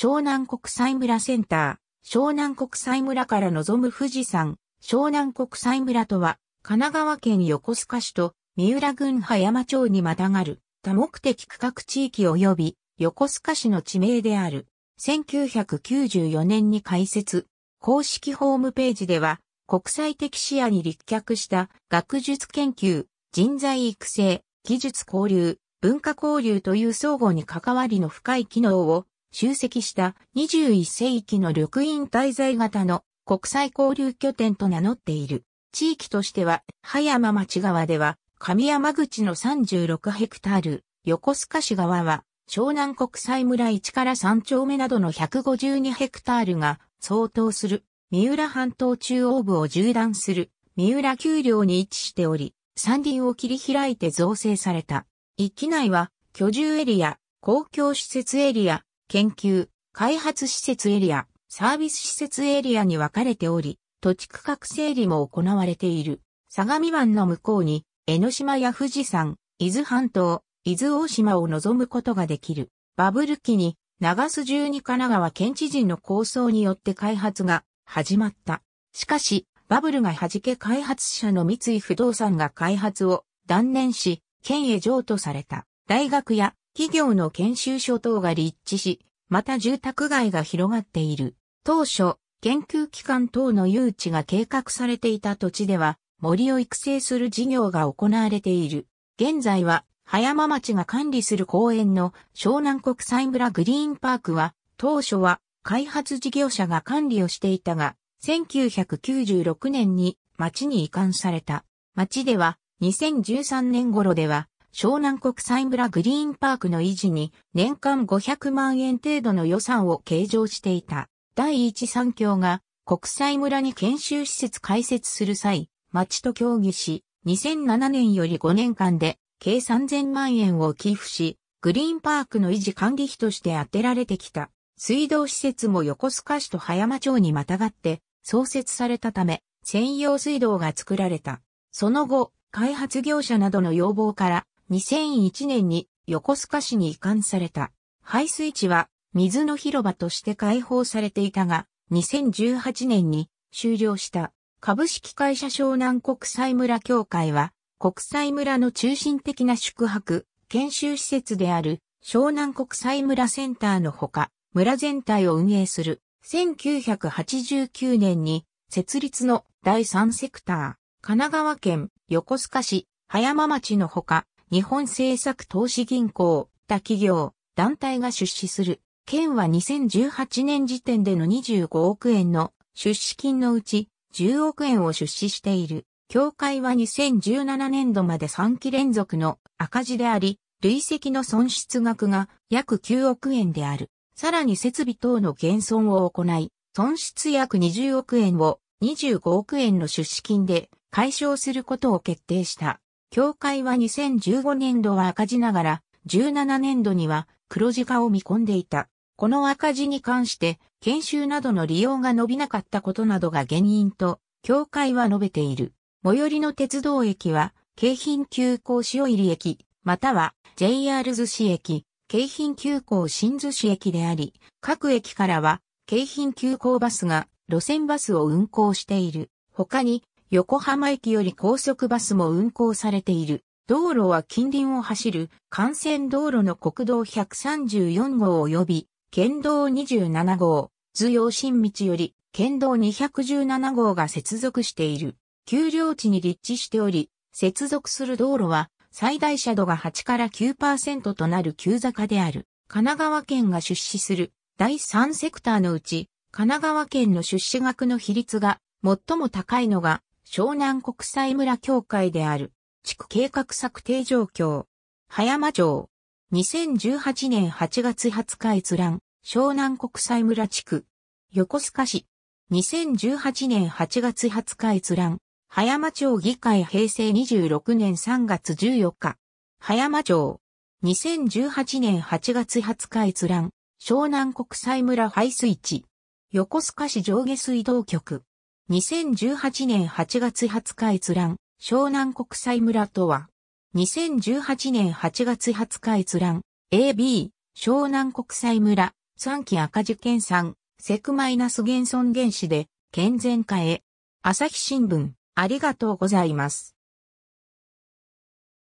湘南国際村センター、湘南国際村から望む富士山、湘南国際村とは、神奈川県横須賀市と三浦郡葉山町にまたがる多目的区画地域及び横須賀市の地名である。1994年に開設、公式ホームページでは、国際的視野に立脚した学術研究、人材育成、技術交流、文化交流という相互に関わりの深い機能を集積した21世紀の緑印滞在型の国際交流拠点と名乗っている。地域としては、葉山町側では、上山口の36ヘクタール、横須賀市側は、湘南国際村1から3丁目などの152ヘクタールが相当する、三浦半島中央部を縦断する、三浦丘陵に位置しており、山林を切り開いて造成された。域内は、居住エリア、公共施設エリア、研究、開発施設エリア、サービス施設エリアに分かれており、土地区画整理も行われている。相模湾の向こうに、江ノ島や富士山、伊豆半島、伊豆大島を望むことができる。バブル期に、長須十二神奈川県知事の構想によって開発が始まった。しかし、バブルが弾け開発者の三井不動産が開発を断念し、県へ譲渡された。大学や企業の研修所等が立地し、また住宅街が広がっている。当初、研究機関等の誘致が計画されていた土地では、森を育成する事業が行われている。現在は、葉山町が管理する公園の湘南国際村グリーンパークは、当初は開発事業者が管理をしていたが、1996年に町に移管された。町では2013年頃では湘南国際村グリーンパークの維持に年間500万円程度の予算を計上していた。第一三協が国際村に研修施設開設する際、町と協議し、2007年より5年間で計3000万円を寄付し、グリーンパークの維持管理費として充てられてきた。水道施設も横須賀市と葉山町にまたがって創設されたため、専用水道が作られた。その後、開発業者などの要望から、2001年に横須賀市に移管された。排水地は水の広場として開放されていたが、2018年に終了した株式会社湘南国際村協会は、国際村の中心的な宿泊、研修施設である湘南国際村センターのほか、村全体を運営する1989年に設立の第3セクター、神奈川県横須賀市葉山町のほか、日本政策投資銀行、他企業、団体が出資する。県は2018年時点での25億円の出資金のうち10億円を出資している。協会は2017年度まで3期連続の赤字であり、累積の損失額が約9億円である。さらに設備等の減損を行い、損失約20億円を25億円の出資金で解消することを決定した。協会は2015年度は赤字ながら、17年度には黒字化を見込んでいた。この赤字に関して、研修などの利用が伸びなかったことなどが原因と、協会は述べている。最寄りの鉄道駅は、京浜急行塩入駅、または JR 寿司駅、京浜急行新寿司駅であり、各駅からは、京浜急行バスが路線バスを運行している。他に、横浜駅より高速バスも運行されている。道路は近隣を走る幹線道路の国道134号及び県道27号、図用新道より県道217号が接続している。丘陵地に立地しており、接続する道路は最大斜度が8から9%となる急坂である。神奈川県が出資する第3セクターのうち、神奈川県の出資額の比率が最も高いのが湘南国際村協会である、地区計画策定状況、葉山城、2018年8月20日閲覧、湘南国際村地区、横須賀市、2018年8月20日閲覧、葉山町議会平成26年3月14日、葉山城、2018年8月20日閲覧、湘南国際村排水地、横須賀市上下水道局。2018年8月20日閲覧、湘南国際村とは、2018年8月20日閲覧、AB、湘南国際村、3期赤字県産、セクマイナス原損原子で、健全化へ。朝日新聞、ありがとうございます。